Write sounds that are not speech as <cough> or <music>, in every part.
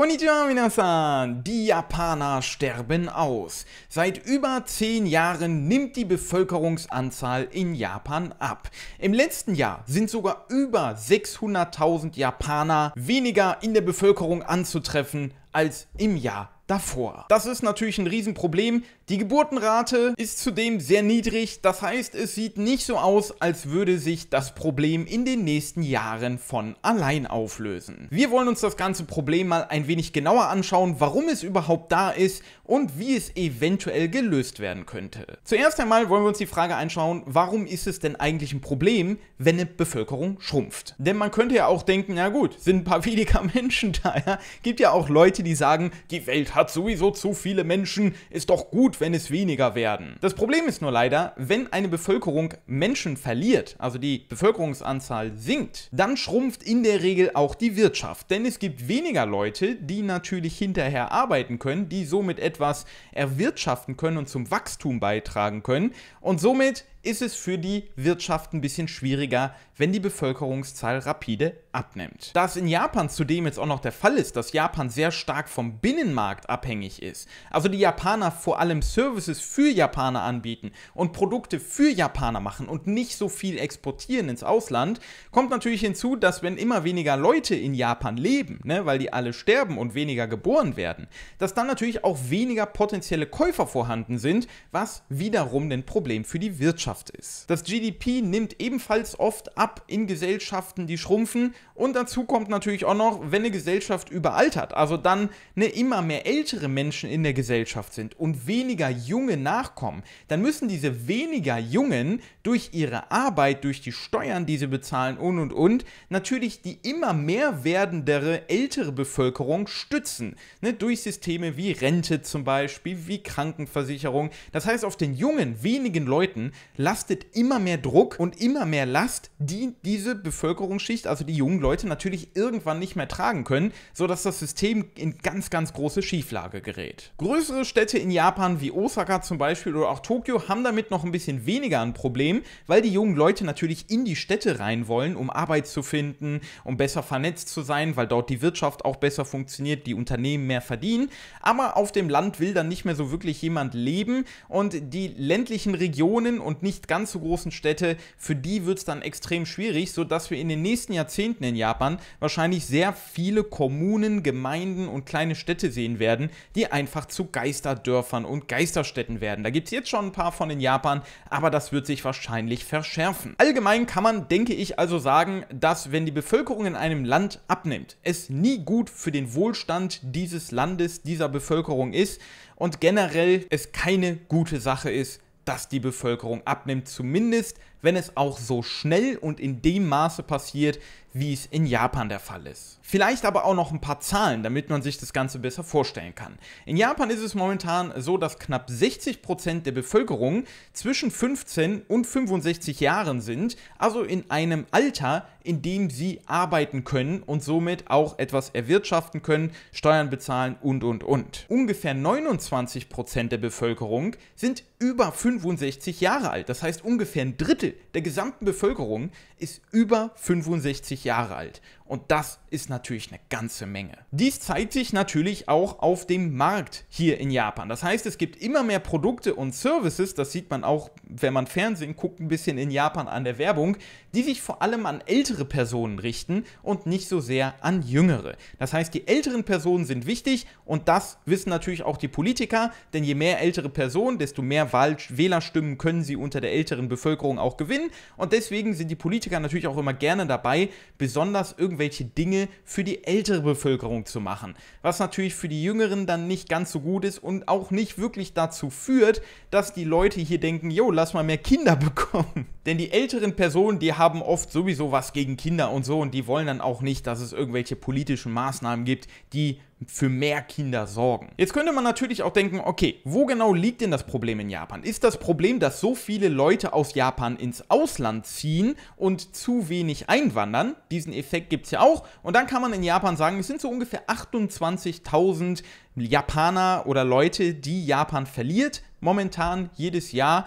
Konnichiwa minasan! Die Japaner sterben aus. Seit über 10 Jahren nimmt die Bevölkerungsanzahl in Japan ab. Im letzten Jahr sind sogar über 600.000 Japaner weniger in der Bevölkerung anzutreffen als im Jahr davor. Das ist natürlich ein Riesenproblem. Die Geburtenrate ist zudem sehr niedrig. Das heißt, es sieht nicht so aus, als würde sich das Problem in den nächsten Jahren von allein auflösen. Wir wollen uns das ganze Problem mal ein wenig genauer anschauen, warum es überhaupt da ist und wie es eventuell gelöst werden könnte. Zuerst einmal wollen wir uns die Frage anschauen, warum ist es denn eigentlich ein Problem, wenn eine Bevölkerung schrumpft? Denn man könnte ja auch denken, na gut, sind ein paar <laughs> weniger Menschen da, ja? Gibt ja auch Leute, die sagen, die Welt hat hat sowieso zu viele Menschen, ist doch gut, wenn es weniger werden. Das Problem ist nur leider, wenn eine Bevölkerung Menschen verliert, also die Bevölkerungsanzahl sinkt, dann schrumpft in der Regel auch die Wirtschaft. Denn es gibt weniger Leute, die natürlich hinterher arbeiten können, die somit etwas erwirtschaften können und zum Wachstum beitragen können. Und somit ist es für die Wirtschaft ein bisschen schwieriger, wenn die Bevölkerungszahl rapide abnimmt. Da es in Japan zudem jetzt auch noch der Fall ist, dass Japan sehr stark vom Binnenmarkt abhängig ist, also die Japaner vor allem Services für Japaner anbieten und Produkte für Japaner machen und nicht so viel exportieren ins Ausland, kommt natürlich hinzu, dass wenn immer weniger Leute in Japan leben, ne, weil die alle sterben und weniger geboren werden, dass dann natürlich auch weniger potenzielle Käufer vorhanden sind, was wiederum ein Problem für die Wirtschaft Wirtschaft ist. Das GDP nimmt ebenfalls oft ab in Gesellschaften, die schrumpfen. Und dazu kommt natürlich auch noch, wenn eine Gesellschaft überaltert, also dann ne, immer mehr ältere Menschen in der Gesellschaft sind und weniger junge nachkommen, dann müssen diese weniger jungen durch ihre Arbeit, durch die Steuern, die sie bezahlen und und und, natürlich die immer mehr werdendere ältere Bevölkerung stützen. Ne, durch Systeme wie Rente zum Beispiel, wie Krankenversicherung. Das heißt, auf den jungen, wenigen Leuten lastet immer mehr Druck und immer mehr Last, die diese Bevölkerungsschicht, also die jungen Leute, natürlich irgendwann nicht mehr tragen können, sodass das System in ganz, ganz große Schieflage gerät. Größere Städte in Japan wie Osaka zum Beispiel oder auch Tokio haben damit noch ein bisschen weniger ein Problem, weil die jungen Leute natürlich in die Städte rein wollen, um Arbeit zu finden, um besser vernetzt zu sein, weil dort die Wirtschaft auch besser funktioniert, die Unternehmen mehr verdienen. Aber auf dem Land will dann nicht mehr so wirklich jemand leben und die ländlichen Regionen und nicht nicht ganz so großen Städte, für die wird es dann extrem schwierig, sodass wir in den nächsten Jahrzehnten in Japan wahrscheinlich sehr viele Kommunen, Gemeinden und kleine Städte sehen werden, die einfach zu Geisterdörfern und Geisterstädten werden. Da gibt es jetzt schon ein paar von in Japan, aber das wird sich wahrscheinlich verschärfen. Allgemein kann man, denke ich, also sagen, dass wenn die Bevölkerung in einem Land abnimmt, es nie gut für den Wohlstand dieses Landes, dieser Bevölkerung ist und generell es keine gute Sache ist, dass die Bevölkerung abnimmt, zumindest wenn es auch so schnell und in dem Maße passiert, wie es in Japan der Fall ist. Vielleicht aber auch noch ein paar Zahlen, damit man sich das Ganze besser vorstellen kann. In Japan ist es momentan so, dass knapp 60% Prozent der Bevölkerung zwischen 15 und 65 Jahren sind, also in einem Alter, in dem sie arbeiten können und somit auch etwas erwirtschaften können, Steuern bezahlen und und und. Ungefähr 29% Prozent der Bevölkerung sind über 65 Jahre alt, das heißt ungefähr ein Drittel Drittel der gesamten Bevölkerung ist über 65 Jahre alt. Und das ist natürlich eine ganze Menge. Dies zeigt sich natürlich auch auf dem Markt hier in Japan. Das heißt, es gibt immer mehr Produkte und Services, das sieht man auch, wenn man Fernsehen guckt, ein bisschen in Japan an der Werbung, die sich vor allem an ältere Personen richten und nicht so sehr an jüngere. Das heißt, die älteren Personen sind wichtig und das wissen natürlich auch die Politiker, denn je mehr ältere Personen, desto mehr Wahl Wählerstimmen können sie unter der älteren Bevölkerung auch gewinnen und deswegen sind die Politiker natürlich auch immer gerne dabei, besonders irgendwie irgendwelche Dinge für die ältere Bevölkerung zu machen. Was natürlich für die Jüngeren dann nicht ganz so gut ist und auch nicht wirklich dazu führt, dass die Leute hier denken, jo, lass mal mehr Kinder <laughs> bekommen. Denn die älteren Personen, die haben oft sowieso was gegen Kinder und so und die wollen dann auch nicht, dass es irgendwelche politischen Maßnahmen gibt, die für mehr Kinder sorgen. Jetzt könnte man natürlich auch denken, okay, wo genau liegt denn das Problem in Japan? Ist das Problem, dass so viele Leute aus Japan ins Ausland ziehen und zu wenig einwandern? Diesen Effekt gibt es ja auch. Und dann kann man in Japan sagen, es sind so ungefähr 28.000 Japaner oder Leute, die Japan verliert, momentan jedes Jahr.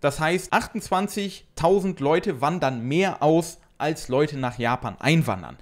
Das heißt, 28.000 Leute wandern mehr aus, als Leute nach Japan einwandern.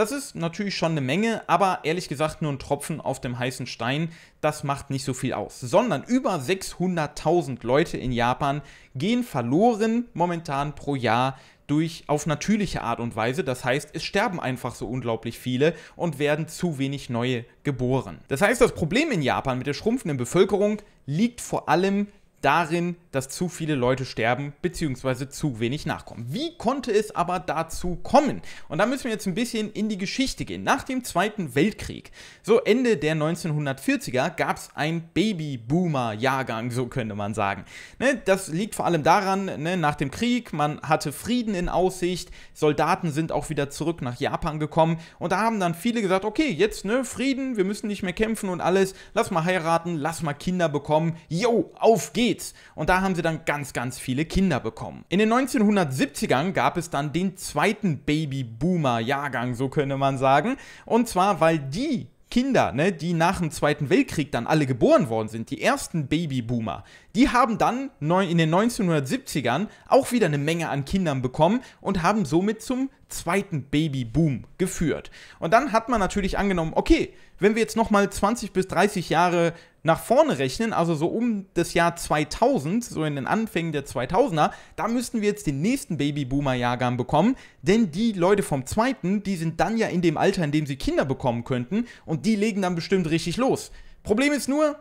Das ist natürlich schon eine Menge, aber ehrlich gesagt nur ein Tropfen auf dem heißen Stein. Das macht nicht so viel aus. Sondern über 600.000 Leute in Japan gehen verloren momentan pro Jahr durch auf natürliche Art und Weise. Das heißt, es sterben einfach so unglaublich viele und werden zu wenig neue geboren. Das heißt, das Problem in Japan mit der schrumpfenden Bevölkerung liegt vor allem darin, dass zu viele Leute sterben bzw. zu wenig nachkommen. Wie konnte es aber dazu kommen? Und da müssen wir jetzt ein bisschen in die Geschichte gehen. Nach dem Zweiten Weltkrieg, so Ende der 1940er, gab es ein babyboomer jahrgang so könnte man sagen. Ne, das liegt vor allem daran, ne, nach dem Krieg, man hatte Frieden in Aussicht, Soldaten sind auch wieder zurück nach Japan gekommen und da haben dann viele gesagt, okay, jetzt ne, Frieden, wir müssen nicht mehr kämpfen und alles, lass mal heiraten, lass mal Kinder bekommen, yo, auf geht's! Kids. Und da haben sie dann ganz, ganz viele Kinder bekommen. In den 1970ern gab es dann den zweiten Baby-Boomer-Jahrgang, so könnte man sagen. Und zwar, weil die Kinder, ne, die nach dem Zweiten Weltkrieg dann alle geboren worden sind, die ersten Babyboomer, die haben dann in den 1970ern auch wieder eine Menge an Kindern bekommen und haben somit zum zweiten Babyboom geführt. Und dann hat man natürlich angenommen, okay, wenn wir jetzt nochmal 20 bis 30 Jahre nach vorne rechnen, also so um das Jahr 2000, so in den Anfängen der 2000er, da müssten wir jetzt den nächsten Babyboomer-Jahrgang bekommen, denn die Leute vom zweiten, die sind dann ja in dem Alter, in dem sie Kinder bekommen könnten und die legen dann bestimmt richtig los. Problem ist nur,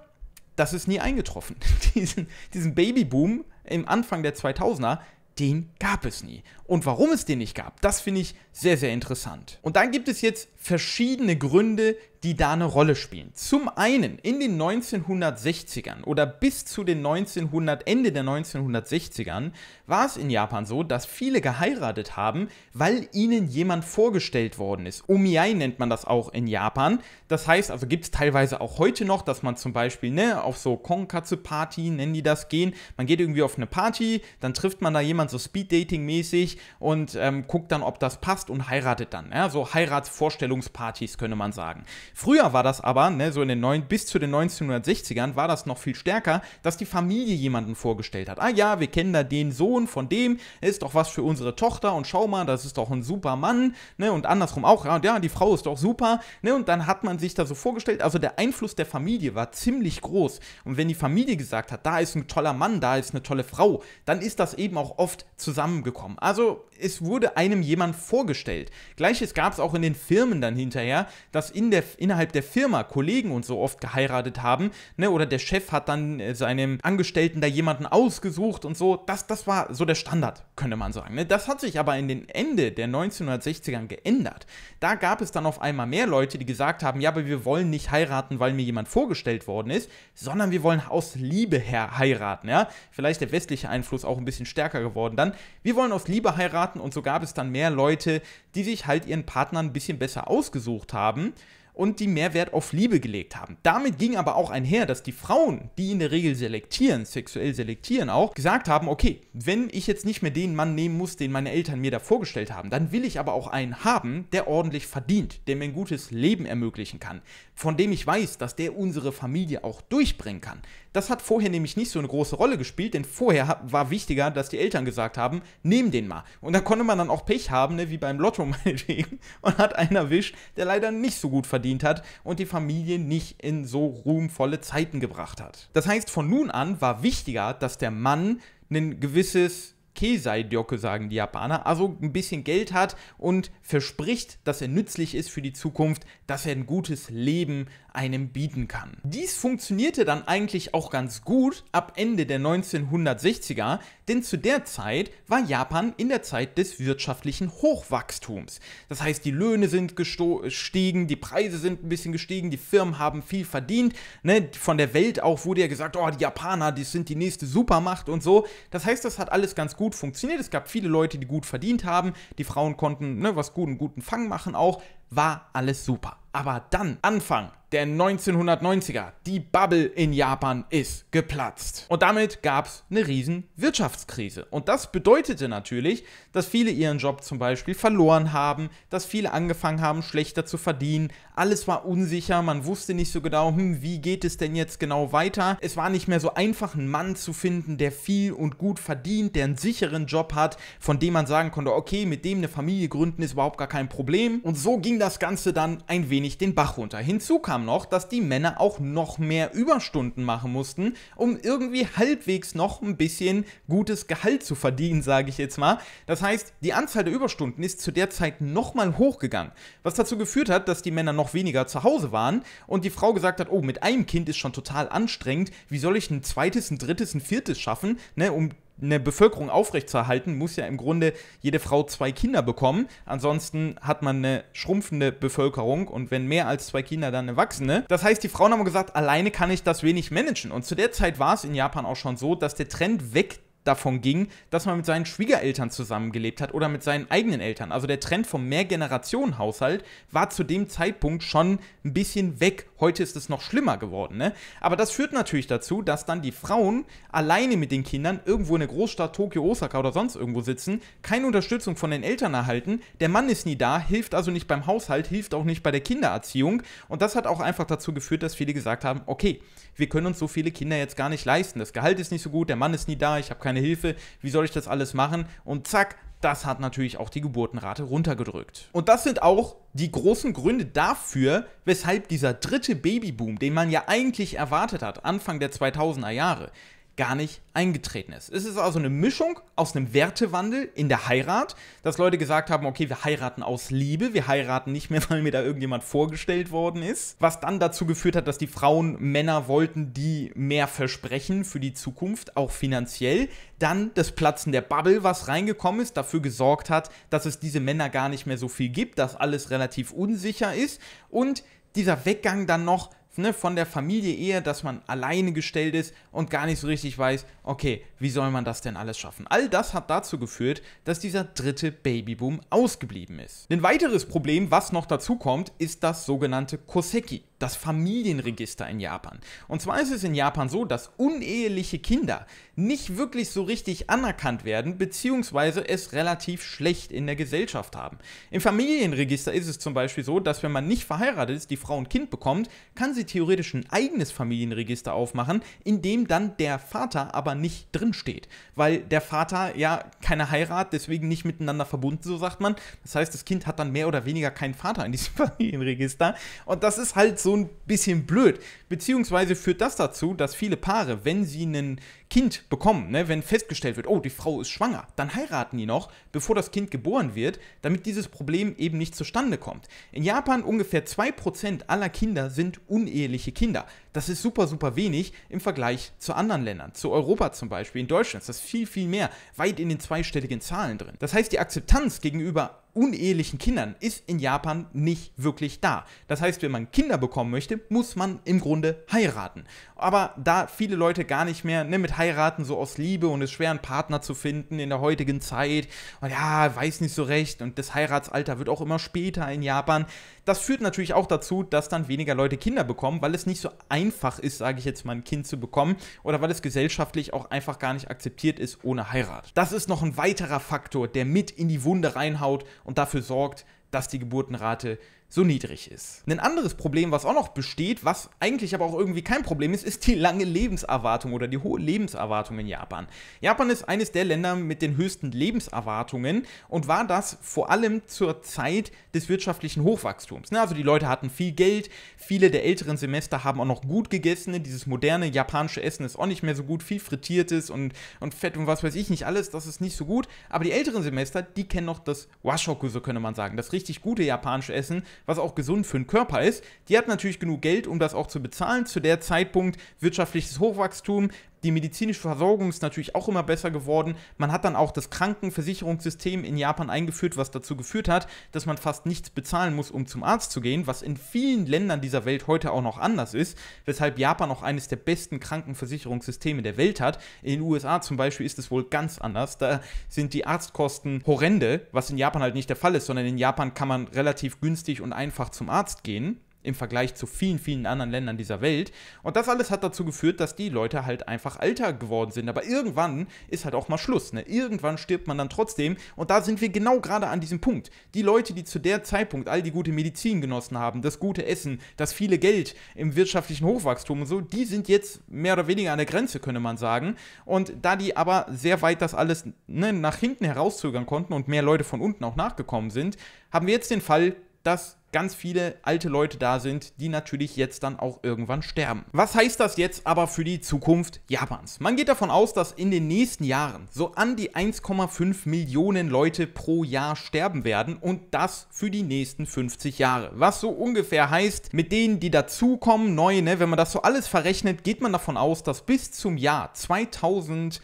das ist nie eingetroffen. <laughs> diesen, diesen Babyboom im Anfang der 2000er, den gab es nie und warum es den nicht gab, das finde ich sehr, sehr interessant. Und dann gibt es jetzt verschiedene Gründe, die da eine Rolle spielen. Zum einen in den 1960ern oder bis zu den 1900, Ende der 1960ern war es in Japan so, dass viele geheiratet haben, weil ihnen jemand vorgestellt worden ist. Omiai nennt man das auch in Japan. Das heißt, also gibt es teilweise auch heute noch, dass man zum Beispiel ne, auf so Konkatsu-Party, nennen die das, gehen. Man geht irgendwie auf eine Party, dann trifft man da jemand so Speed-Dating-mäßig und ähm, guckt dann, ob das passt und heiratet dann. Ja? So Heiratsvorstellungspartys könnte man sagen. Früher war das aber, ne, so in den neun, bis zu den 1960ern war das noch viel stärker, dass die Familie jemanden vorgestellt hat. Ah ja, wir kennen da den Sohn von dem, ist doch was für unsere Tochter und schau mal, das ist doch ein super Mann. Ne? Und andersrum auch, ja, die Frau ist doch super. Ne? Und dann hat man sich da so vorgestellt, also der Einfluss der Familie war ziemlich groß. Und wenn die Familie gesagt hat, da ist ein toller Mann, da ist eine tolle Frau, dann ist das eben auch oft zusammengekommen. Also es wurde einem jemand vorgestellt. Gleiches gab es auch in den Firmen dann hinterher, dass in der, innerhalb der Firma Kollegen und so oft geheiratet haben, ne, oder der Chef hat dann äh, seinem Angestellten da jemanden ausgesucht und so. Das, das war so der Standard, könnte man sagen. Ne? Das hat sich aber in den Ende der 1960ern geändert. Da gab es dann auf einmal mehr Leute, die gesagt haben, ja, aber wir wollen nicht heiraten, weil mir jemand vorgestellt worden ist, sondern wir wollen aus Liebe her heiraten. Ja? Vielleicht der westliche Einfluss auch ein bisschen stärker geworden dann. Wir wollen aus Liebe heiraten heiraten und so gab es dann mehr Leute, die sich halt ihren Partnern ein bisschen besser ausgesucht haben und die mehr Wert auf Liebe gelegt haben. Damit ging aber auch einher, dass die Frauen, die in der Regel selektieren, sexuell selektieren auch, gesagt haben, okay, wenn ich jetzt nicht mehr den Mann nehmen muss, den meine Eltern mir da vorgestellt haben, dann will ich aber auch einen haben, der ordentlich verdient, der mir ein gutes Leben ermöglichen kann, von dem ich weiß, dass der unsere Familie auch durchbringen kann. Das hat vorher nämlich nicht so eine große Rolle gespielt, denn vorher war wichtiger, dass die Eltern gesagt haben, nehm den mal. Und da konnte man dann auch Pech haben, ne, wie beim Lotto <laughs> meinetwegen, und hat einen erwischt, der leider nicht so gut verdient hat und die Familie nicht in so ruhmvolle Zeiten gebracht hat. Das heißt, von nun an war wichtiger, dass der Mann ein gewisses Keisai-Dyoke, sagen die Japaner, also ein bisschen Geld hat und verspricht, dass er nützlich ist für die Zukunft, dass er ein gutes Leben einem bieten kann. Dies funktionierte dann eigentlich auch ganz gut ab Ende der 1960er, denn zu der Zeit war Japan in der Zeit des wirtschaftlichen Hochwachstums. Das heißt, die Löhne sind gestiegen, die Preise sind ein bisschen gestiegen, die Firmen haben viel verdient. Ne? Von der Welt auch wurde ja gesagt, oh, die Japaner, die sind die nächste Supermacht und so. Das heißt, das hat alles ganz gut funktioniert. Es gab viele Leute, die gut verdient haben. Die Frauen konnten ne, was guten, guten Fang machen auch war alles super. Aber dann, Anfang der 1990er, die Bubble in Japan ist geplatzt. Und damit gab es eine riesen Wirtschaftskrise. Und das bedeutete natürlich, dass viele ihren Job zum Beispiel verloren haben, dass viele angefangen haben, schlechter zu verdienen. Alles war unsicher, man wusste nicht so genau, hm, wie geht es denn jetzt genau weiter. Es war nicht mehr so einfach, einen Mann zu finden, der viel und gut verdient, der einen sicheren Job hat, von dem man sagen konnte, okay, mit dem eine Familie gründen ist überhaupt gar kein Problem. Und so ging das Ganze dann ein wenig den Bach runter. Hinzu kam noch, dass die Männer auch noch mehr Überstunden machen mussten, um irgendwie halbwegs noch ein bisschen gutes Gehalt zu verdienen, sage ich jetzt mal. Das heißt, die Anzahl der Überstunden ist zu der Zeit nochmal hochgegangen, was dazu geführt hat, dass die Männer noch weniger zu Hause waren und die Frau gesagt hat, oh, mit einem Kind ist schon total anstrengend, wie soll ich ein zweites, ein drittes, ein viertes schaffen, ne, um eine Bevölkerung aufrechtzuerhalten, muss ja im Grunde jede Frau zwei Kinder bekommen. Ansonsten hat man eine schrumpfende Bevölkerung und wenn mehr als zwei Kinder, dann Erwachsene. Das heißt, die Frauen haben gesagt, alleine kann ich das wenig managen. Und zu der Zeit war es in Japan auch schon so, dass der Trend weg davon ging, dass man mit seinen Schwiegereltern zusammengelebt hat oder mit seinen eigenen Eltern. Also der Trend vom Mehrgenerationenhaushalt war zu dem Zeitpunkt schon ein bisschen weg Heute ist es noch schlimmer geworden, ne? Aber das führt natürlich dazu, dass dann die Frauen alleine mit den Kindern irgendwo in der Großstadt Tokio, Osaka oder sonst irgendwo sitzen, keine Unterstützung von den Eltern erhalten. Der Mann ist nie da, hilft also nicht beim Haushalt, hilft auch nicht bei der Kindererziehung. Und das hat auch einfach dazu geführt, dass viele gesagt haben, okay, wir können uns so viele Kinder jetzt gar nicht leisten. Das Gehalt ist nicht so gut, der Mann ist nie da, ich habe keine Hilfe, wie soll ich das alles machen? Und zack, das hat natürlich auch die Geburtenrate runtergedrückt. Und das sind auch die großen Gründe dafür, weshalb dieser dritte Babyboom, den man ja eigentlich erwartet hat, Anfang der 2000er Jahre, gar nicht eingetreten ist. Es ist also eine Mischung aus einem Wertewandel in der Heirat, dass Leute gesagt haben, okay, wir heiraten aus Liebe, wir heiraten nicht mehr, <laughs> weil mir da irgendjemand vorgestellt worden ist, was dann dazu geführt hat, dass die Frauen Männer wollten, die mehr versprechen für die Zukunft, auch finanziell. Dann das Platzen der Bubble, was reingekommen ist, dafür gesorgt hat, dass es diese Männer gar nicht mehr so viel gibt, dass alles relativ unsicher ist und dieser Weggang dann noch ne, von der Familie eher, dass man alleine gestellt ist und gar nicht so richtig weiß, okay, wie soll man das denn alles schaffen? All das hat dazu geführt, dass dieser dritte Babyboom ausgeblieben ist. Ein weiteres Problem, was noch dazu kommt, ist das sogenannte Koseki das Familienregister in Japan. Und zwar ist es in Japan so, dass uneheliche Kinder nicht wirklich so richtig anerkannt werden, beziehungsweise es relativ schlecht in der Gesellschaft haben. Im Familienregister ist es zum Beispiel so, dass wenn man nicht verheiratet ist, die Frau ein Kind bekommt, kann sie theoretisch ein eigenes Familienregister aufmachen, in dem dann der Vater aber nicht drinsteht. Weil der Vater ja keine Heirat, deswegen nicht miteinander verbunden, so sagt man. Das heißt, das Kind hat dann mehr oder weniger keinen Vater in diesem <laughs> Familienregister. Und das ist halt so so ein bisschen blöd. Beziehungsweise führt das dazu, dass viele Paare, wenn sie ein Kind bekommen, ne, wenn festgestellt wird, oh, die Frau ist schwanger, dann heiraten die noch, bevor das Kind geboren wird, damit dieses Problem eben nicht zustande kommt. In Japan ungefähr 2% aller Kinder sind uneheliche Kinder. Das ist super, super wenig im Vergleich zu anderen Ländern. Zu Europa zum Beispiel, in Deutschland ist das viel, viel mehr, weit in den zweistelligen Zahlen drin. Das heißt, die Akzeptanz gegenüber unehelichen Kindern ist in Japan nicht wirklich da. Das heißt, wenn man Kinder bekommen möchte, muss man im Grunde heiraten. Aber da viele Leute gar nicht mehr ne, mit heiraten, so aus Liebe und es schwer, einen Partner zu finden in der heutigen Zeit, und ja, weiß nicht so recht, und das Heiratsalter wird auch immer später in Japan, das führt natürlich auch dazu, dass dann weniger Leute Kinder bekommen, weil es nicht so einfach ist, sage ich jetzt mal, ein Kind zu bekommen oder weil es gesellschaftlich auch einfach gar nicht akzeptiert ist ohne Heirat. Das ist noch ein weiterer Faktor, der mit in die Wunde reinhaut und dafür sorgt, dass die Geburtenrate so niedrig ist. Ein anderes Problem, was auch noch besteht, was eigentlich aber auch irgendwie kein Problem ist, ist die lange Lebenserwartung oder die hohe Lebenserwartung in Japan. Japan ist eines der Länder mit den höchsten Lebenserwartungen und war das vor allem zur Zeit des wirtschaftlichen Hochwachstums. Ne, also die Leute hatten viel Geld, viele der älteren Semester haben auch noch gut gegessen, dieses moderne japanische Essen ist auch nicht mehr so gut, viel frittiertes und, und Fett und was weiß ich nicht alles, das ist nicht so gut, aber die älteren Semester, die kennen noch das Washoku, so könnte man sagen, das richtig gute japanische Essen, was auch gesund für den Körper ist. Die hat natürlich genug Geld, um das auch zu bezahlen. Zu der Zeitpunkt wirtschaftliches Hochwachstum, die medizinische Versorgung ist natürlich auch immer besser geworden. Man hat dann auch das Krankenversicherungssystem in Japan eingeführt, was dazu geführt hat, dass man fast nichts bezahlen muss, um zum Arzt zu gehen, was in vielen Ländern dieser Welt heute auch noch anders ist, weshalb Japan auch eines der besten Krankenversicherungssysteme der Welt hat. In den USA zum Beispiel ist es wohl ganz anders. Da sind die Arztkosten horrende, was in Japan halt nicht der Fall ist, sondern in Japan kann man relativ günstig und einfach zum Arzt gehen im Vergleich zu vielen, vielen anderen Ländern dieser Welt. Und das alles hat dazu geführt, dass die Leute halt einfach älter geworden sind. Aber irgendwann ist halt auch mal Schluss. Ne? Irgendwann stirbt man dann trotzdem. Und da sind wir genau gerade an diesem Punkt. Die Leute, die zu der Zeitpunkt all die gute Medizin genossen haben, das gute Essen, das viele Geld im wirtschaftlichen Hochwachstum und so, die sind jetzt mehr oder weniger an der Grenze, könnte man sagen. Und da die aber sehr weit das alles ne, nach hinten herauszögern konnten und mehr Leute von unten auch nachgekommen sind, haben wir jetzt den Fall, dass ganz viele alte Leute da sind, die natürlich jetzt dann auch irgendwann sterben. Was heißt das jetzt aber für die Zukunft Japans? Man geht davon aus, dass in den nächsten Jahren so an die 1,5 Millionen Leute pro Jahr sterben werden und das für die nächsten 50 Jahre. Was so ungefähr heißt, mit denen, die dazukommen, neu, ne, wenn man das so alles verrechnet, geht man davon aus, dass bis zum Jahr 2100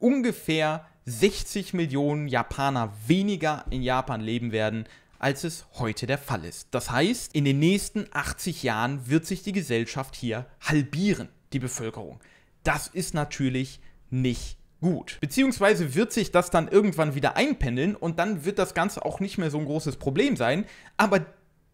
ungefähr 60 Millionen Japaner weniger in Japan leben werden als es heute der Fall ist. Das heißt, in den nächsten 80 Jahren wird sich die Gesellschaft hier halbieren, die Bevölkerung. Das ist natürlich nicht gut. Beziehungsweise wird sich das dann irgendwann wieder einpendeln und dann wird das Ganze auch nicht mehr so ein großes Problem sein. Aber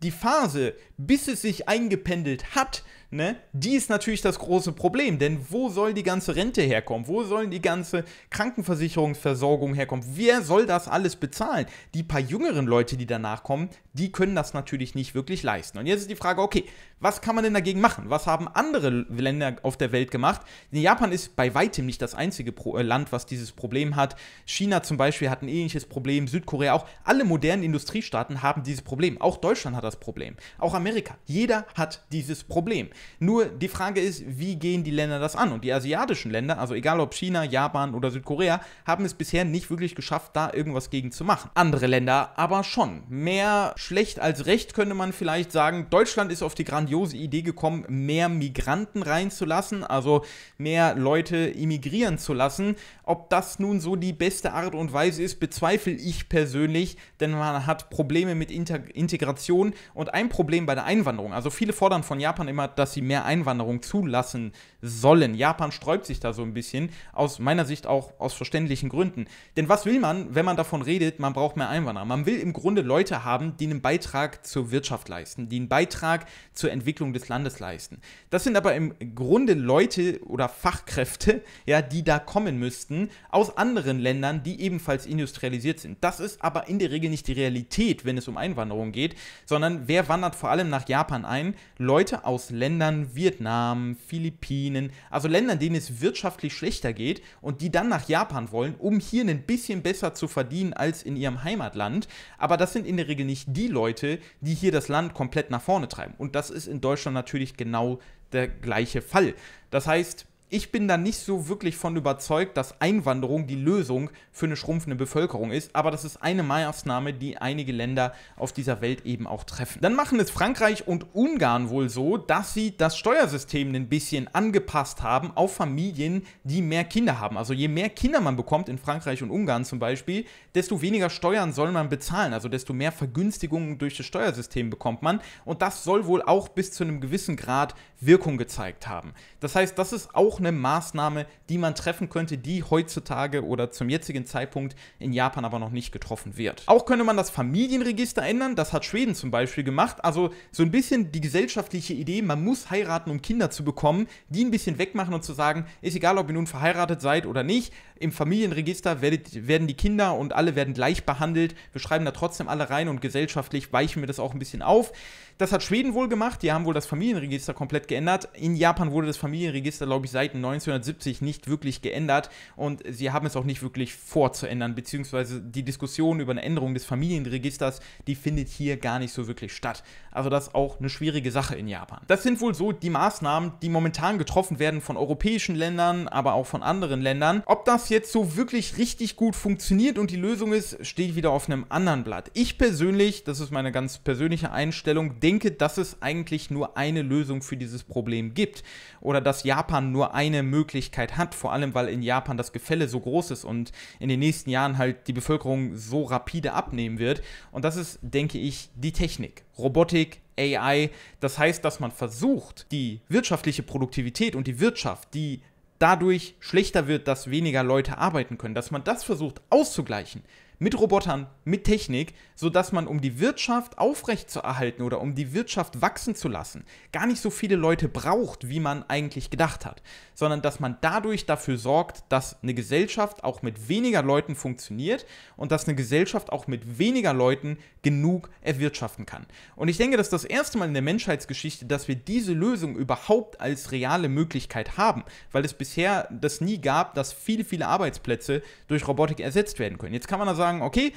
die Phase, bis es sich eingependelt hat, ne, die ist natürlich das große Problem. Denn wo soll die ganze Rente herkommen? Wo soll die ganze Krankenversicherungsversorgung herkommen? Wer soll das alles bezahlen? Die paar jüngeren Leute, die danach kommen, die können das natürlich nicht wirklich leisten. Und jetzt ist die Frage, okay, was kann man denn dagegen machen? Was haben andere Länder auf der Welt gemacht? In Japan ist bei weitem nicht das einzige äh, Land, was dieses Problem hat. China zum Beispiel hat ein ähnliches Problem, Südkorea auch. Alle modernen Industriestaaten haben dieses Problem. Auch Deutschland hat das Problem. Auch Amerika Amerika. Jeder hat dieses Problem. Nur die Frage ist, wie gehen die Länder das an? Und die asiatischen Länder, also egal ob China, Japan oder Südkorea, haben es bisher nicht wirklich geschafft, da irgendwas gegen zu machen. Andere Länder aber schon. Mehr schlecht als recht könnte man vielleicht sagen. Deutschland ist auf die grandiose Idee gekommen, mehr Migranten reinzulassen, also mehr Leute immigrieren zu lassen. Ob das nun so die beste Art und Weise ist, bezweifle ich persönlich, denn man hat Probleme mit Integration und ein Problem bei der der Einwanderung. Also viele fordern von Japan immer, dass sie mehr Einwanderung zulassen sollen. Japan sträubt sich da so ein bisschen, aus meiner Sicht auch aus verständlichen Gründen. Denn was will man, wenn man davon redet, man braucht mehr Einwanderer? Man will im Grunde Leute haben, die einen Beitrag zur Wirtschaft leisten, die einen Beitrag zur Entwicklung des Landes leisten. Das sind aber im Grunde Leute oder Fachkräfte, <laughs> ja, die da kommen müssten aus anderen Ländern, die ebenfalls industrialisiert sind. Das ist aber in der Regel nicht die Realität, wenn es um Einwanderung geht, sondern wer wandert vor allem nach Japan ein? Leute aus Ländern Vietnam, Philippinen, Philippinen, also Ländern, denen es wirtschaftlich schlechter geht und die dann nach Japan wollen, um hier ein bisschen besser zu verdienen als in ihrem Heimatland. Aber das sind in der Regel nicht die Leute, die hier das Land komplett nach vorne treiben. Und das ist in Deutschland natürlich genau der gleiche Fall. Das heißt, ich bin da nicht so wirklich von überzeugt, dass Einwanderung die Lösung für eine schrumpfende Bevölkerung ist, aber das ist eine Maßnahme, die einige Länder auf dieser Welt eben auch treffen. Dann machen es Frankreich und Ungarn wohl so, dass sie das Steuersystem ein bisschen angepasst haben auf Familien, die mehr Kinder haben. Also je mehr Kinder man bekommt, in Frankreich und Ungarn zum Beispiel, desto weniger Steuern soll man bezahlen, also desto mehr Vergünstigungen durch das Steuersystem bekommt man und das soll wohl auch bis zu einem gewissen Grad Wirkung gezeigt haben. Das heißt, das ist auch eine Maßnahme, die man treffen könnte, die heutzutage oder zum jetzigen Zeitpunkt in Japan aber noch nicht getroffen wird. Auch könnte man das Familienregister ändern, das hat Schweden zum Beispiel gemacht. Also so ein bisschen die gesellschaftliche Idee, man muss heiraten, um Kinder zu bekommen, die ein bisschen wegmachen und zu sagen, ist egal, ob ihr nun verheiratet seid oder nicht, im Familienregister werdet, werden die Kinder und alle werden gleich behandelt. Wir schreiben da trotzdem alle rein und gesellschaftlich weichen wir das auch ein bisschen auf. Das hat Schweden wohl gemacht. Die haben wohl das Familienregister komplett geändert. In Japan wurde das Familienregister, glaube ich, seit 1970 nicht wirklich geändert. Und sie haben es auch nicht wirklich vor zu ändern. Beziehungsweise die Diskussion über eine Änderung des Familienregisters, die findet hier gar nicht so wirklich statt. Also das ist auch eine schwierige Sache in Japan. Das sind wohl so die Maßnahmen, die momentan getroffen werden von europäischen Ländern, aber auch von anderen Ländern. Ob das jetzt so wirklich richtig gut funktioniert und die Lösung ist, steht wieder auf einem anderen Blatt. Ich persönlich, das ist meine ganz persönliche Einstellung, denke, denke, dass es eigentlich nur eine Lösung für dieses Problem gibt oder dass Japan nur eine Möglichkeit hat, vor allem weil in Japan das Gefälle so groß ist und in den nächsten Jahren halt die Bevölkerung so rapide abnehmen wird. Und das ist, denke ich, die Technik. Robotik, AI. Das heißt, dass man versucht, die wirtschaftliche Produktivität und die Wirtschaft, die dadurch schlechter wird, dass weniger Leute arbeiten können, dass man das versucht auszugleichen mit Robotern, mit Technik, sodass man, um die Wirtschaft aufrechtzuerhalten oder um die Wirtschaft wachsen zu lassen, gar nicht so viele Leute braucht, wie man eigentlich gedacht hat, sondern dass man dadurch dafür sorgt, dass eine Gesellschaft auch mit weniger Leuten funktioniert und dass eine Gesellschaft auch mit weniger Leuten genug erwirtschaften kann. Und ich denke, dass das erste Mal in der Menschheitsgeschichte, dass wir diese Lösung überhaupt als reale Möglichkeit haben, weil es bisher das nie gab, dass viele, viele Arbeitsplätze durch Robotik ersetzt werden können. Jetzt kann man da sagen, sagen, okay,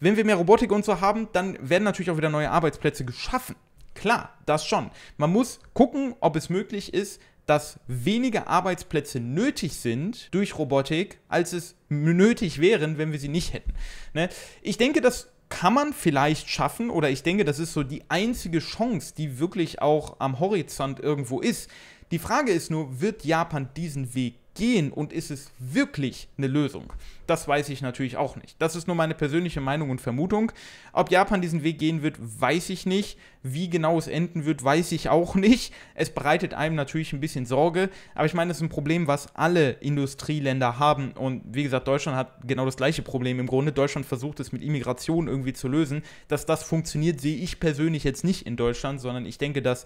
wenn wir mehr Robotik und so haben, dann werden natürlich auch wieder neue Arbeitsplätze geschaffen. Klar, das schon. Man muss gucken, ob es möglich ist, dass weniger Arbeitsplätze nötig sind durch Robotik, als es nötig wären, wenn wir sie nicht hätten. Ne? Ich denke, das kann man vielleicht schaffen oder ich denke, das ist so die einzige Chance, die wirklich auch am Horizont irgendwo ist, die Frage ist nur, wird Japan diesen Weg gehen und ist es wirklich eine Lösung? Das weiß ich natürlich auch nicht. Das ist nur meine persönliche Meinung und Vermutung. Ob Japan diesen Weg gehen wird, weiß ich nicht. Wie genau es enden wird, weiß ich auch <laughs> nicht. Es bereitet einem natürlich ein bisschen Sorge, aber ich meine, es ist ein Problem, was alle Industrieländer haben. Und wie gesagt, Deutschland hat genau das gleiche Problem im Grunde. Deutschland versucht es mit Immigration irgendwie zu lösen. Dass das funktioniert, sehe ich persönlich jetzt nicht in Deutschland, sondern ich denke, dass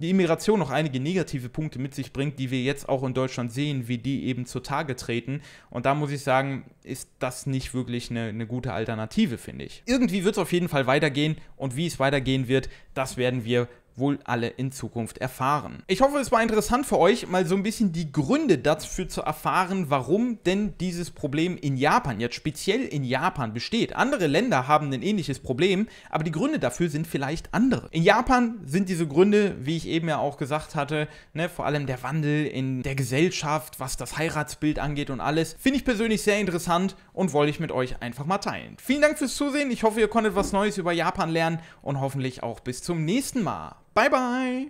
die Immigration noch einige negative Punkte mit sich bringt, die wir jetzt auch in Deutschland sehen, wie die eben zutage treten. Und da muss ich sagen, ist das nicht wirklich eine, eine gute Alternative, finde ich. Irgendwie wird es auf jeden Fall weitergehen und wie es weitergehen wird, das werden wir wohl alle in Zukunft erfahren. Ich hoffe, es war interessant für euch, mal so ein bisschen die Gründe dafür zu erfahren, warum denn dieses Problem in Japan, jetzt speziell in Japan, besteht. Andere Länder haben ein ähnliches Problem, aber die Gründe dafür sind vielleicht andere. In Japan sind diese Gründe, wie ich eben ja auch gesagt hatte, ne, vor allem der Wandel in der Gesellschaft, was das Heiratsbild angeht und alles, finde ich persönlich sehr interessant und wollte ich mit euch einfach mal teilen. Vielen Dank fürs Zusehen, ich hoffe, ihr konntet was Neues über Japan lernen und hoffentlich auch bis zum nächsten Mal. Bye bye.